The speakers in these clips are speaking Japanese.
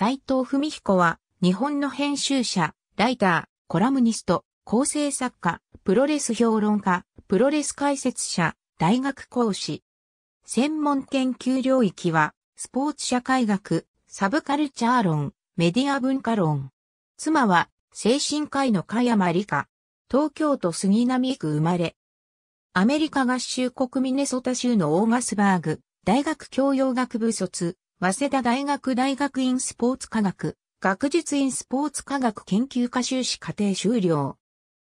斎藤文彦は、日本の編集者、ライター、コラムニスト、構成作家、プロレス評論家、プロレス解説者、大学講師。専門研究領域は、スポーツ社会学、サブカルチャー論、メディア文化論。妻は、精神科医の加山理香。東京都杉並区生まれ。アメリカ合衆国ミネソタ州のオーガスバーグ、大学教養学部卒、早稲田大学大学院スポーツ科学、学術院スポーツ科学研究科修士課程修了。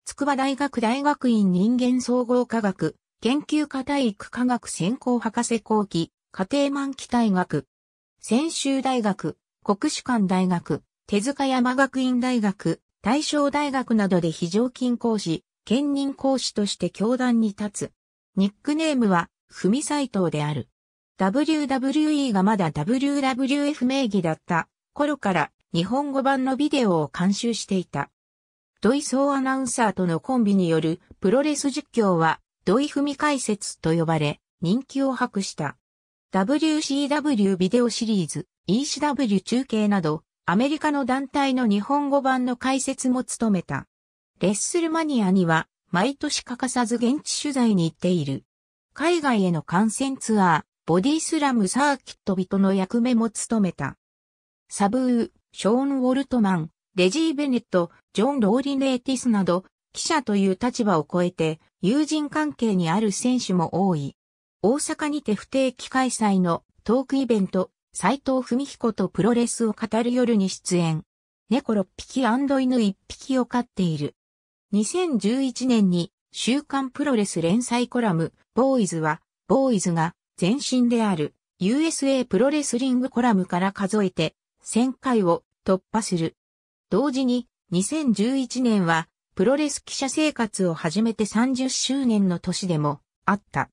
筑波大学大学院人間総合科学、研究科体育科学専攻博士後期、家庭満期大学、専修大学、国士館大学、手塚山学院大学、大正大学などで非常勤講師、兼任講師として教壇に立つ。ニックネームは、文斎藤である。WWE がまだ WWF 名義だった頃から日本語版のビデオを監修していた。土井総アナウンサーとのコンビによるプロレス実況は土井み解説と呼ばれ人気を博した。WCW ビデオシリーズ、ECW 中継などアメリカの団体の日本語版の解説も務めた。レッスルマニアには毎年欠かさず現地取材に行っている。海外への観戦ツアー、ボディスラムサーキット人の役目も務めた。サブー、ショーン・ウォルトマン、レジー・ベネット、ジョン・ローリネーティスなど、記者という立場を超えて、友人関係にある選手も多い。大阪にて不定期開催のトークイベント、斎藤文彦とプロレスを語る夜に出演。猫6匹犬1匹を飼っている。2011年に週刊プロレス連載コラム、ボーイズは、ボーイズが前身である USA プロレスリングコラムから数えて1000回を突破する。同時に2011年はプロレス記者生活を始めて30周年の年でもあった。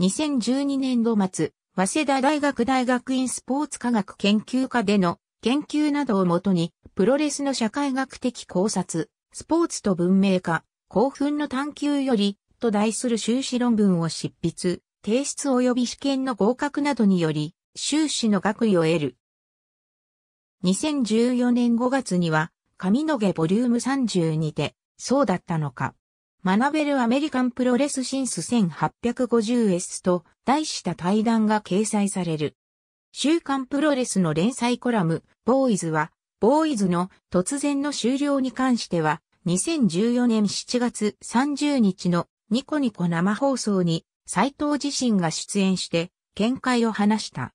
2012年度末、早稲田大学大学院スポーツ科学研究科での研究などをもとにプロレスの社会学的考察、スポーツと文明化、興奮の探求よりと題する修士論文を執筆。提出及び試験の合格などにより、修士の学位を得る。2014年5月には、髪の毛ボリューム30にて、そうだったのか。学べるアメリカンプロレスシンス 1850S と題した対談が掲載される。週刊プロレスの連載コラム、ボーイズは、ボーイズの突然の終了に関しては、2014年7月30日のニコニコ生放送に斎藤自身が出演して見解を話した。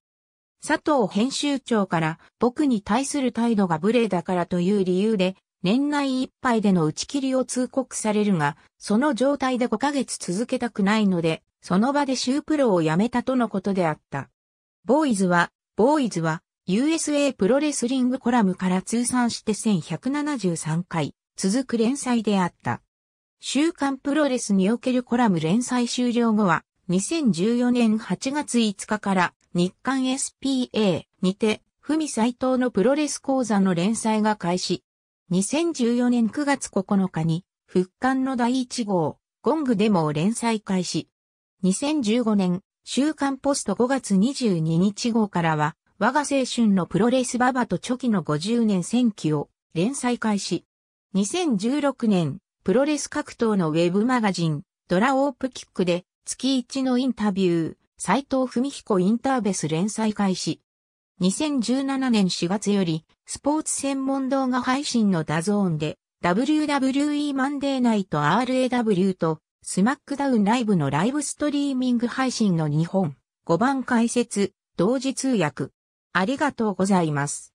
佐藤編集長から僕に対する態度が無礼だからという理由で年内いっぱいでの打ち切りを通告されるが、その状態で5ヶ月続けたくないので、その場でシュープロを辞めたとのことであった。ボーイズは、ボーイズは、USA プロレスリングコラムから通算して1173回続く連載であった。週刊プロレスにおけるコラム連載終了後は、2014年8月5日から日刊 SPA にて、文斎藤のプロレス講座の連載が開始。2014年9月9日に、復刊の第1号、ゴングデモを連載開始。2015年、週刊ポスト5月22日号からは、我が青春のプロレスババとチョキの50年戦記を連載開始。2016年、プロレス格闘のウェブマガジン、ドラオープキックで、月1のインタビュー、斎藤文彦インターベス連載開始。2017年4月より、スポーツ専門動画配信のダゾーンで、WWE マンデーナイト RAW と、スマックダウンライブのライブストリーミング配信の日本、5番解説、同時通訳。ありがとうございます。